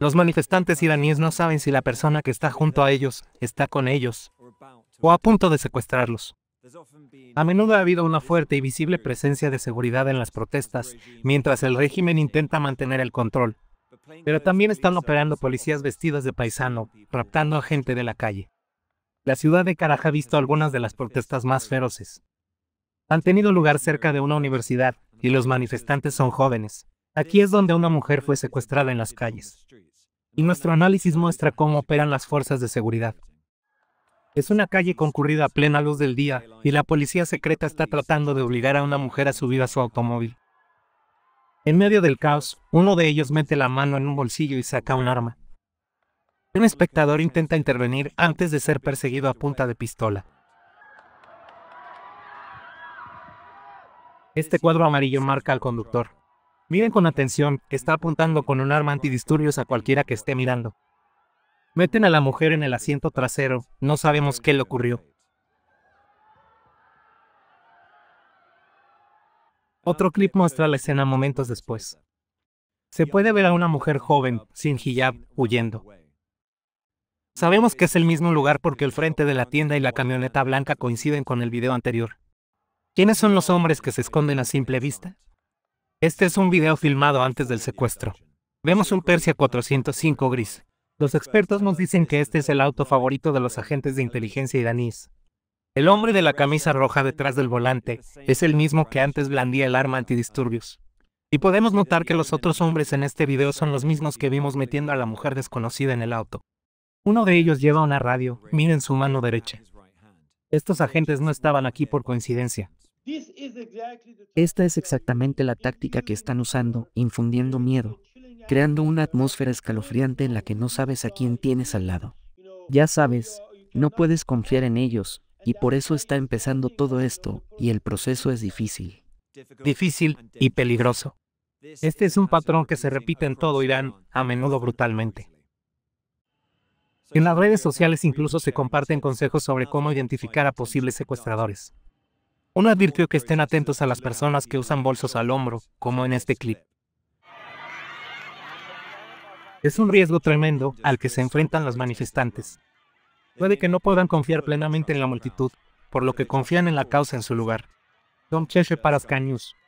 Los manifestantes iraníes no saben si la persona que está junto a ellos está con ellos o a punto de secuestrarlos. A menudo ha habido una fuerte y visible presencia de seguridad en las protestas, mientras el régimen intenta mantener el control. Pero también están operando policías vestidas de paisano, raptando a gente de la calle. La ciudad de Karaj ha visto algunas de las protestas más feroces. Han tenido lugar cerca de una universidad y los manifestantes son jóvenes. Aquí es donde una mujer fue secuestrada en las calles. Y nuestro análisis muestra cómo operan las fuerzas de seguridad. Es una calle concurrida a plena luz del día y la policía secreta está tratando de obligar a una mujer a subir a su automóvil. En medio del caos, uno de ellos mete la mano en un bolsillo y saca un arma. Un espectador intenta intervenir antes de ser perseguido a punta de pistola. Este cuadro amarillo marca al conductor. Miren con atención, está apuntando con un arma antidisturbios a cualquiera que esté mirando. Meten a la mujer en el asiento trasero, no sabemos qué le ocurrió. Otro clip muestra la escena momentos después. Se puede ver a una mujer joven, sin hijab, huyendo. Sabemos que es el mismo lugar porque el frente de la tienda y la camioneta blanca coinciden con el video anterior. ¿Quiénes son los hombres que se esconden a simple vista? Este es un video filmado antes del secuestro. Vemos un Persia 405 gris. Los expertos nos dicen que este es el auto favorito de los agentes de inteligencia iraníes. El hombre de la camisa roja detrás del volante es el mismo que antes blandía el arma antidisturbios. Y podemos notar que los otros hombres en este video son los mismos que vimos metiendo a la mujer desconocida en el auto. Uno de ellos lleva una radio, miren su mano derecha. Estos agentes no estaban aquí por coincidencia. Esta es exactamente la táctica que están usando, infundiendo miedo, creando una atmósfera escalofriante en la que no sabes a quién tienes al lado. Ya sabes, no puedes confiar en ellos, y por eso está empezando todo esto, y el proceso es difícil. Difícil y peligroso. Este es un patrón que se repite en todo Irán, a menudo brutalmente. En las redes sociales incluso se comparten consejos sobre cómo identificar a posibles secuestradores. Uno advirtió que estén atentos a las personas que usan bolsos al hombro, como en este clip. Es un riesgo tremendo al que se enfrentan los manifestantes. Puede que no puedan confiar plenamente en la multitud, por lo que confían en la causa en su lugar. Don Cheche News.